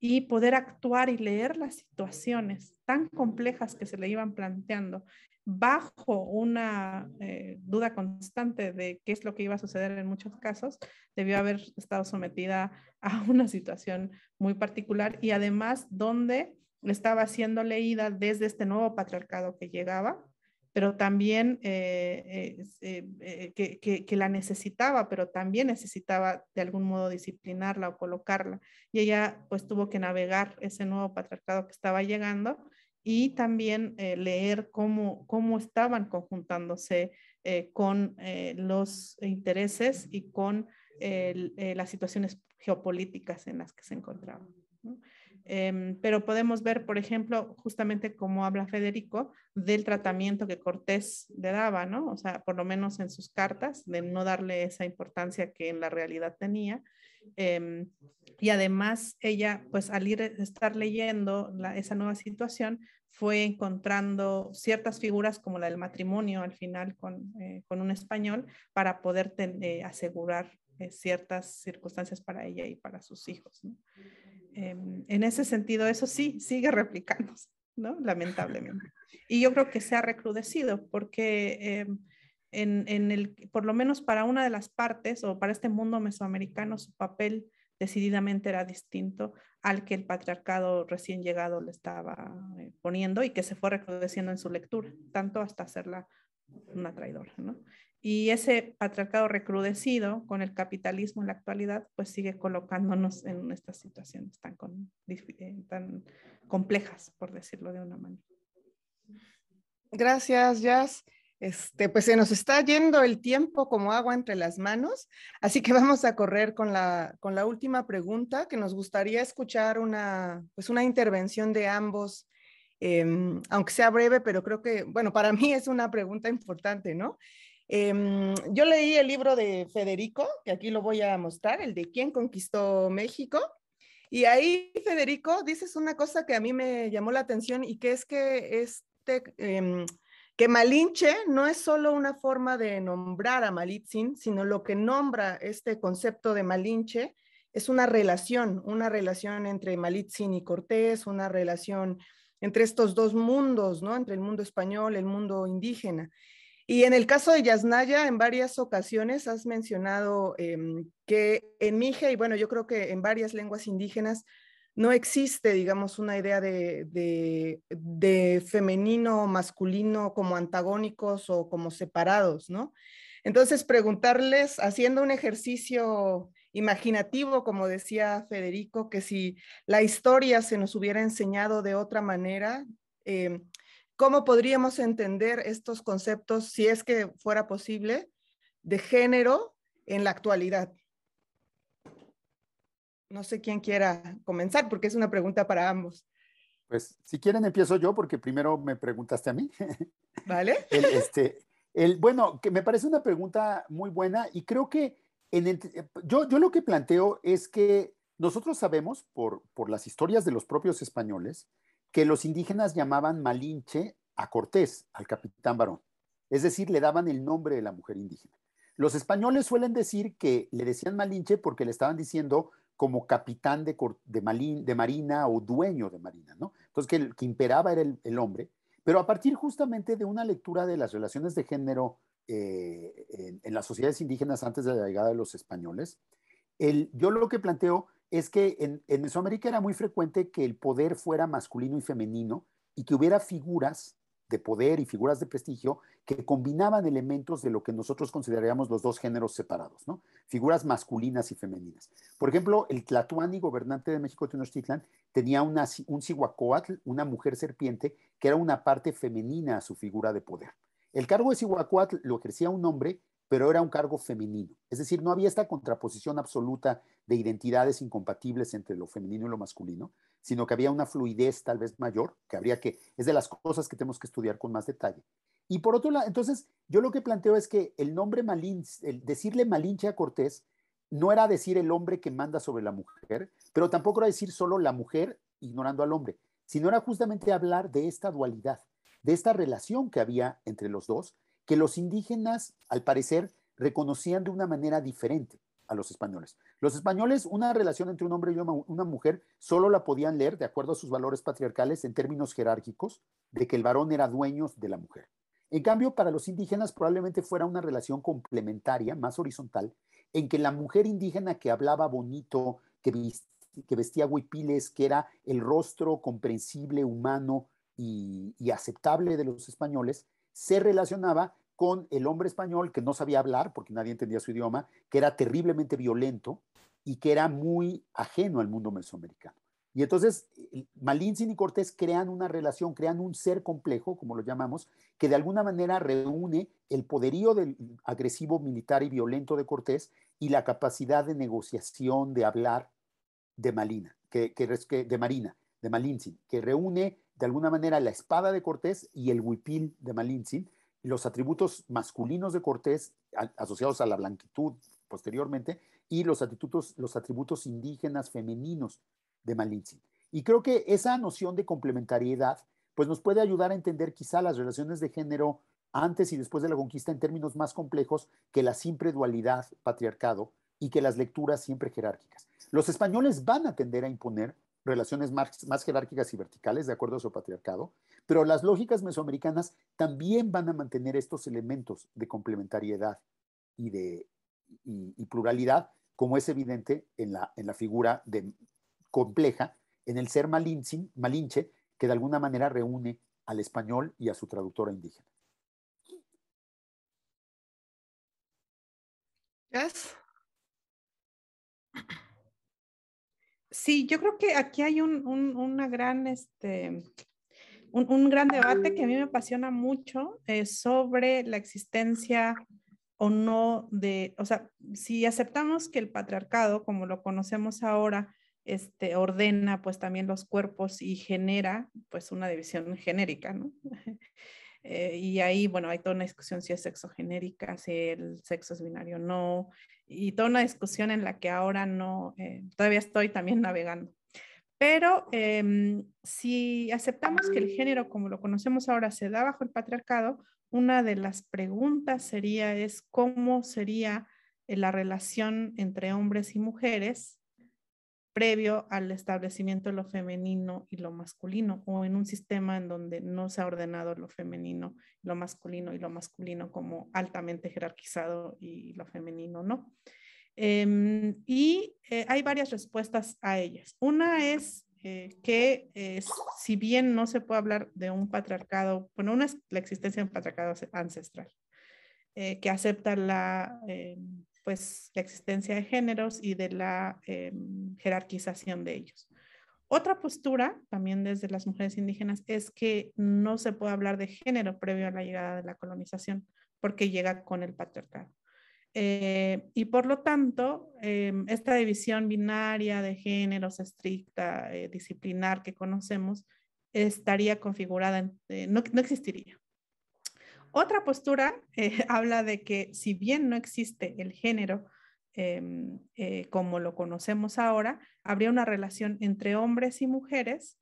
Y poder actuar y leer las situaciones tan complejas que se le iban planteando bajo una eh, duda constante de qué es lo que iba a suceder en muchos casos, debió haber estado sometida a una situación muy particular y además donde estaba siendo leída desde este nuevo patriarcado que llegaba, pero también eh, eh, eh, que, la necesitaba, pero también necesitaba de algún modo disciplinarla o colocarla. Y ella pues tuvo que navegar ese nuevo patriarcado que estaba llegando y también leer cómo, cómo estaban conjuntándose con los intereses y con las situaciones geopolíticas en las que se encontraban. Em, pero podemos ver, por ejemplo, justamente cómo habla Federico, del tratamiento que Cortés le daba, ¿no? O sea, por lo menos en sus cartas, de no darle esa importancia que en la realidad tenía. Em, y además ella, pues al ir, estar leyendo esa nueva situación, fue encontrando ciertas figuras como la del matrimonio al final con, eh, un español para poder eh, asegurar eh, ciertas circunstancias para ella y para sus hijos. ¿no? Em, en ese sentido, eso sí, sigue replicándose, ¿no? Lamentablemente. Y yo creo que se ha recrudecido porque em, en, el, por lo menos para una de las partes o para este mundo mesoamericano, su papel decididamente era distinto al que el patriarcado recién llegado le estaba eh, poniendo y que se fue recrudeciendo en su lectura, tanto hasta hacerla una traidora, ¿no? Y ese patriarcado recrudecido con el capitalismo en la actualidad, pues sigue colocándonos en estas situaciones tan, eh, tan complejas, por decirlo de una manera. Gracias, Jazz. Este, pues se nos está yendo el tiempo como agua entre las manos, así que vamos a correr con la, con la última pregunta, que nos gustaría escuchar una, pues una intervención de ambos, em, aunque sea breve, pero creo que, bueno, para mí es una pregunta importante, ¿no? Em, yo leí el libro de Federico, que aquí lo voy a mostrar, el de ¿Quién conquistó México? Y ahí, Federico, dices una cosa que a mí me llamó la atención y que es que este, em, que Malinche no es solo una forma de nombrar a Malitzin, sino lo que nombra este concepto de Malinche es una relación, una relación entre Malitzin y Cortés, una relación entre estos dos mundos, ¿no? Entre el mundo español, el mundo indígena. Y en el caso de Yasnaya, en varias ocasiones has mencionado em, que en Mije, y bueno, yo creo que en varias lenguas indígenas, no existe, digamos, una idea de, de, de femenino, masculino como antagónicos o como separados, ¿no? Entonces, preguntarles, haciendo un ejercicio imaginativo, como decía Federico, que si la historia se nos hubiera enseñado de otra manera, em, cómo podríamos entender estos conceptos, si es que fuera posible, de género en la actualidad. No sé quién quiera comenzar, porque es una pregunta para ambos. Pues si quieren empiezo yo, porque primero me preguntaste a mí. Vale. Este, bueno, que me parece una pregunta muy buena y creo que eh, yo, lo que planteo es que nosotros sabemos por, por las historias de los propios españoles que los indígenas llamaban Malinche a Cortés, al capitán varón. Es decir, le daban el nombre de la mujer indígena. Los españoles suelen decir que le decían Malinche porque le estaban diciendo como capitán de, Marina o dueño de Marina, ¿no? Entonces, que el que imperaba era el, hombre, pero a partir justamente de una lectura de las relaciones de género eh, en, las sociedades indígenas antes de la llegada de los españoles, yo lo que planteo es que en, Mesoamérica era muy frecuente que el poder fuera masculino y femenino y que hubiera figuras de poder y figuras de prestigio que combinaban elementos de lo que nosotros consideraríamos los dos géneros separados, ¿no? Figuras masculinas y femeninas. Por ejemplo, el Tlatuani, gobernante de México Tenochtitlan, tenía un Cihuacóatl, una mujer serpiente, que era una parte femenina a su figura de poder. El cargo de Cihuacóatl lo ejercía un hombre pero era un cargo femenino. Es decir, no había esta contraposición absoluta de identidades incompatibles entre lo femenino y lo masculino, sino que había una fluidez tal vez mayor, que habría que, es de las cosas que tenemos que estudiar con más detalle. Y por otro lado, entonces, yo lo que planteo es que el nombre Malinche, decirle Malinche a Cortés, no era decir el hombre que manda sobre la mujer, pero tampoco era decir solo la mujer ignorando al hombre, sino era justamente hablar de esta dualidad, de esta relación que había entre los dos, que los indígenas, al parecer, reconocían de una manera diferente a los españoles. Los españoles, una relación entre un hombre y una mujer, solo la podían leer de acuerdo a sus valores patriarcales en términos jerárquicos, de que el varón era dueño de la mujer. En cambio, para los indígenas probablemente fuera una relación complementaria, más horizontal, en que la mujer indígena que hablaba bonito, que, vestía huipiles, que era el rostro comprensible, humano y aceptable de los españoles, se relacionaba con el hombre español que no sabía hablar porque nadie entendía su idioma, que era terriblemente violento y que era muy ajeno al mundo mesoamericano. Y entonces eh, Malinzin y Cortés crean una relación, crean un ser complejo, como lo llamamos, que de alguna manera reúne el poderío del agresivo militar y violento de Cortés y la capacidad de negociación, de hablar de Malina, que, de Marina, de Malinzin, que reúne de alguna manera la espada de Cortés y el huipil de Malintzin, los atributos masculinos de Cortés asociados a la blanquitud posteriormente, y los atributos, los atributos indígenas femeninos de Malintzin. Y creo que esa noción de complementariedad pues nos puede ayudar a entender quizá las relaciones de género antes y después de la conquista en términos más complejos que la simple dualidad patriarcado y que las lecturas siempre jerárquicas. Los españoles van a tender a imponer relaciones más, jerárquicas y verticales, de acuerdo a su patriarcado, pero las lógicas mesoamericanas también van a mantener estos elementos de complementariedad y, de, y, pluralidad, como es evidente en la, figura de, compleja, en el ser malinche, malinche, que de alguna manera reúne al español y a su traductora indígena. Sí, yo creo que aquí hay un, una gran, este, un, gran debate que a mí me apasiona mucho eh, sobre la existencia o no de, o sea, si aceptamos que el patriarcado, como lo conocemos ahora, este, ordena pues también los cuerpos y genera pues una división genérica, ¿no? Eh, y ahí, bueno, hay toda una discusión si es sexo si el sexo es binario o no, y toda una discusión en la que ahora no, eh, todavía estoy también navegando. Pero em, si aceptamos que el género como lo conocemos ahora se da bajo el patriarcado, una de las preguntas sería es cómo sería eh, la relación entre hombres y mujeres previo al establecimiento de lo femenino y lo masculino, o en un sistema en donde no se ha ordenado lo femenino, lo masculino y lo masculino como altamente jerarquizado y lo femenino no. Em, y eh, hay varias respuestas a ellas. Una es eh, que eh, si bien no se puede hablar de un patriarcado, bueno, una es la existencia de un patriarcado ancestral, que acepta la em, pues, la existencia de géneros y de la em, jerarquización de ellos. Otra postura, también desde las mujeres indígenas, es que no se puede hablar de género previo a la llegada de la colonización, porque llega con el patriarcado. Eh, y por lo tanto, em, esta división binaria de géneros estricta, eh, disciplinar que conocemos, estaría configurada, eh, no, existiría. Otra postura eh, habla de que si bien no existe el género em, eh, como lo conocemos ahora, habría una relación entre hombres y mujeres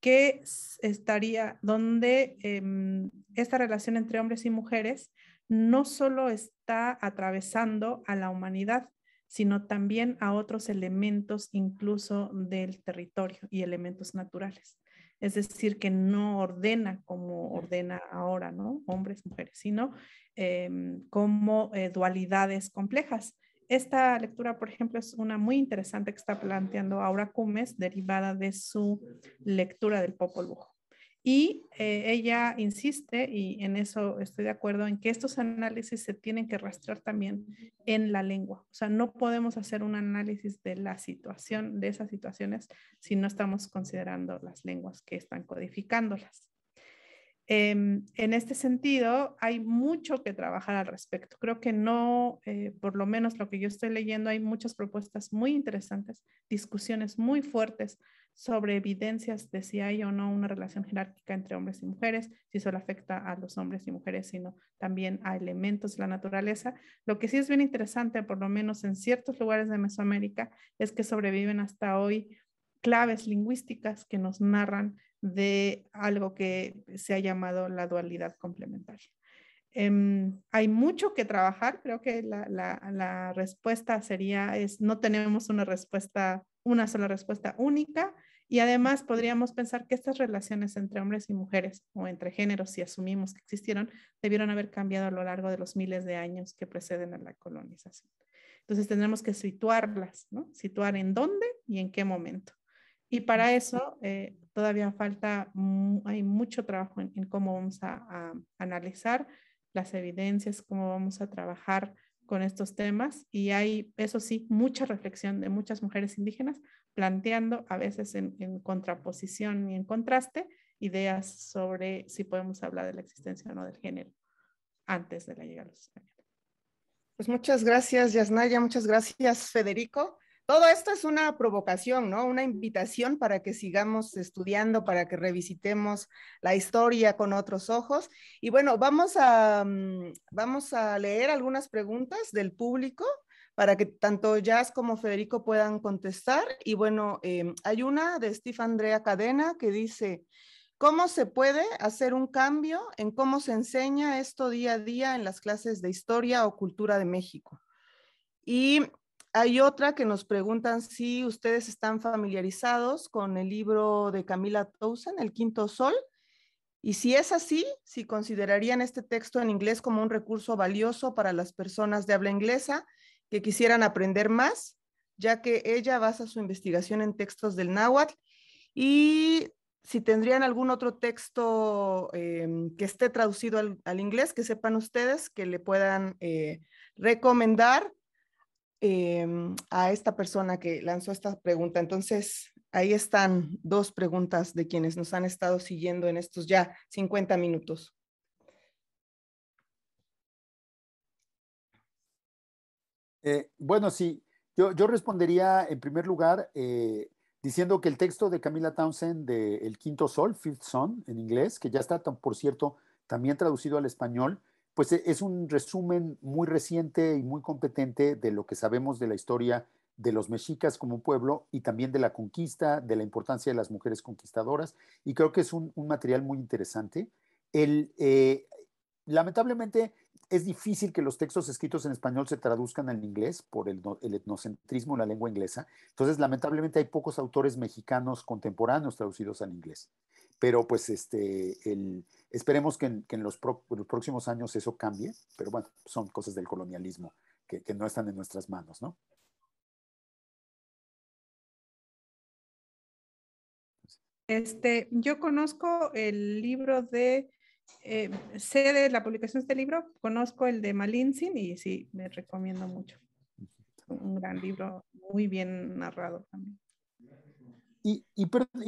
que estaría donde em, esta relación entre hombres y mujeres no solo está atravesando a la humanidad, sino también a otros elementos incluso del territorio y elementos naturales es decir, que no ordena como ordena ahora, ¿no? Hombres, mujeres, sino em, como eh, dualidades complejas. Esta lectura, por ejemplo, es una muy interesante que está planteando Aura Cumes, derivada de su lectura del Popol Vuh. Y eh, ella insiste, y en eso estoy de acuerdo, en que estos análisis se tienen que rastrear también en la lengua. O sea, no podemos hacer un análisis de la situación, de esas situaciones, si no estamos considerando las lenguas que están codificándolas. Em, en este sentido, hay mucho que trabajar al respecto. Creo que no, eh, por lo menos lo que yo estoy leyendo, hay muchas propuestas muy interesantes, discusiones muy fuertes sobre evidencias de si hay o no una relación jerárquica entre hombres y mujeres, si solo afecta a los hombres y mujeres, sino también a elementos de la naturaleza. Lo que sí es bien interesante, por lo menos en ciertos lugares de Mesoamérica, es que sobreviven hasta hoy claves lingüísticas que nos narran de algo que se ha llamado la dualidad complementaria. Em, hay mucho que trabajar, creo que la, la, respuesta sería es no tenemos una respuesta, una sola respuesta única, y además podríamos pensar que estas relaciones entre hombres y mujeres o entre géneros, si asumimos que existieron, debieron haber cambiado a lo largo de los miles de años que preceden a la colonización. Entonces tendremos que situarlas, Situar en dónde y en qué momento. Y para eso eh, todavía falta, hay mucho trabajo en, cómo vamos a, analizar las evidencias, cómo vamos a trabajar con estos temas y hay, eso sí, mucha reflexión de muchas mujeres indígenas planteando a veces en, contraposición y en contraste ideas sobre si podemos hablar de la existencia o no del género antes de la llegada de los españoles. Pues muchas gracias, Yasnaya, muchas gracias, Federico. Todo esto es una provocación, ¿no? Una invitación para que sigamos estudiando, para que revisitemos la historia con otros ojos. Y bueno, vamos a, mm, vamos a leer algunas preguntas del público para que tanto Jazz como Federico puedan contestar. Y bueno, em, hay una de Steve Andrea Cadena que dice, ¿cómo se puede hacer un cambio en cómo se enseña esto día a día en las clases de historia o cultura de México? Y hay otra que nos preguntan si ustedes están familiarizados con el libro de Camila Towson, El Quinto Sol, y si es así, si considerarían este texto en inglés como un recurso valioso para las personas de habla inglesa que quisieran aprender más, ya que ella basa su investigación en textos del náhuatl, y si tendrían algún otro texto em, que esté traducido al, inglés, que sepan ustedes, que le puedan eh, recomendar Em, a esta persona que lanzó esta pregunta. Entonces, ahí están dos preguntas de quienes nos han estado siguiendo en estos ya 50 minutos. Eh, bueno, sí, yo, respondería en primer lugar eh, diciendo que el texto de Camila Townsend de El Quinto Sol, Fifth Son, en inglés, que ya está, por cierto, también traducido al español, pues e, es un resumen muy reciente y muy competente de lo que sabemos de la historia de los mexicas como pueblo y también de la conquista, de la importancia de las mujeres conquistadoras, y creo que es un, material muy interesante. Eh, lamentablemente es difícil que los textos escritos en español se traduzcan al inglés por el, el etnocentrismo en la lengua inglesa, entonces lamentablemente hay pocos autores mexicanos contemporáneos traducidos al inglés pero pues este, esperemos que en, los, próximos años eso cambie, pero bueno, son cosas del colonialismo que, no están en nuestras manos, ¿no? Este, yo conozco el libro de, eh, sé de la publicación de este libro, conozco el de Malinsin y sí, me recomiendo mucho. Un gran libro, muy bien narrado también. Y,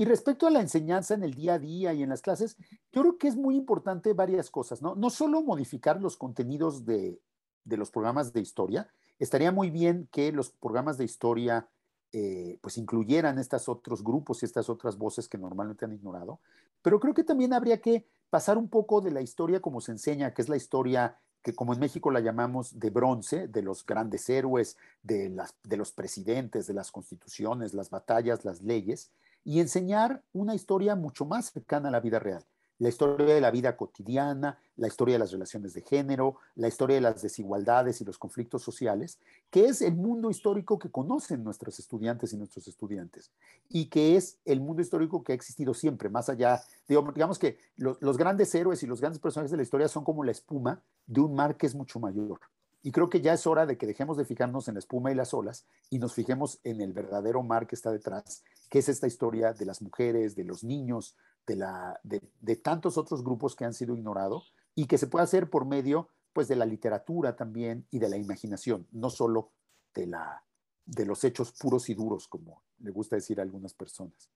respecto a la enseñanza en el día a día y en las clases, yo creo que es muy importante varias cosas, ¿no? No solo modificar los contenidos de, los programas de historia, estaría muy bien que los programas de historia eh, pues incluyeran estos otros grupos y estas otras voces que normalmente han ignorado, pero creo que también habría que pasar un poco de la historia como se enseña, que es la historia que como en México la llamamos de bronce, de los grandes héroes, de, de los presidentes, de las constituciones, las batallas, las leyes, y enseñar una historia mucho más cercana a la vida real la historia de la vida cotidiana, la historia de las relaciones de género, la historia de las desigualdades y los conflictos sociales, que es el mundo histórico que conocen nuestros estudiantes y nuestros estudiantes, y que es el mundo histórico que ha existido siempre, más allá, digamos que los grandes héroes y los grandes personajes de la historia son como la espuma de un mar que es mucho mayor. Y creo que ya es hora de que dejemos de fijarnos en la espuma y las olas y nos fijemos en el verdadero mar que está detrás, que es esta historia de las mujeres, de los niños, de, la, de, tantos otros grupos que han sido ignorados y que se puede hacer por medio pues, de la literatura también y de la imaginación, no solo de, la, de los hechos puros y duros, como le gusta decir a algunas personas.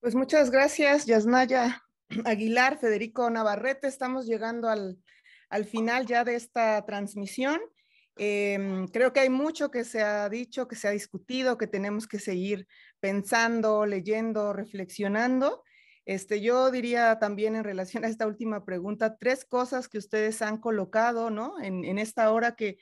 Pues muchas gracias, Yasnaya Aguilar, Federico Navarrete. Estamos llegando al final ya de esta transmisión. Em, creo que hay mucho que se ha dicho, que se ha discutido, que tenemos que seguir pensando, leyendo, reflexionando. Este, yo diría también en relación a esta última pregunta, tres cosas que ustedes han colocado ¿no? en, en esta hora que,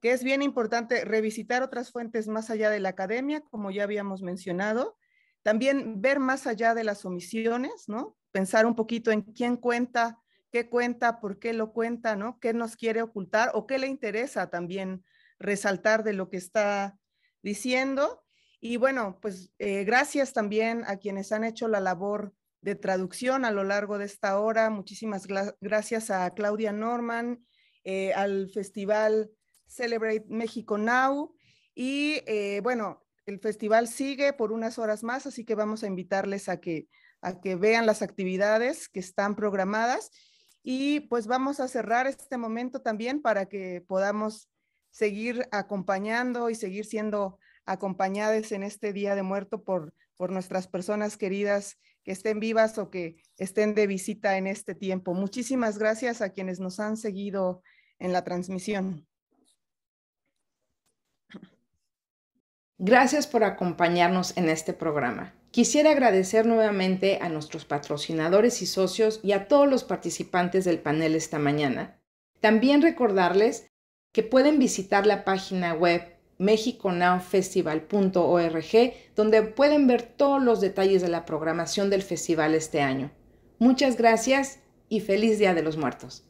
que, es bien importante revisitar otras fuentes más allá de la academia, como ya habíamos mencionado. También ver más allá de las omisiones, ¿no? pensar un poquito en quién cuenta qué cuenta, por qué lo cuenta, ¿no? ¿Qué nos quiere ocultar o qué le interesa también resaltar de lo que está diciendo? Y bueno, pues eh, gracias también a quienes han hecho la labor de traducción a lo largo de esta hora. Muchísimas gracias a Claudia Norman, eh, al festival Celebrate México Now. Y eh, bueno, el festival sigue por unas horas más, así que vamos a invitarles a que, a que vean las actividades que están programadas. Y pues vamos a cerrar este momento también para que podamos seguir acompañando y seguir siendo acompañadas en este Día de Muerto por, por nuestras personas queridas que estén vivas o que estén de visita en este tiempo. Muchísimas gracias a quienes nos han seguido en la transmisión. Gracias por acompañarnos en este programa. Quisiera agradecer nuevamente a nuestros patrocinadores y socios y a todos los participantes del panel esta mañana. También recordarles que pueden visitar la página web mexiconowfestival.org donde pueden ver todos los detalles de la programación del festival este año. Muchas gracias y feliz Día de los Muertos.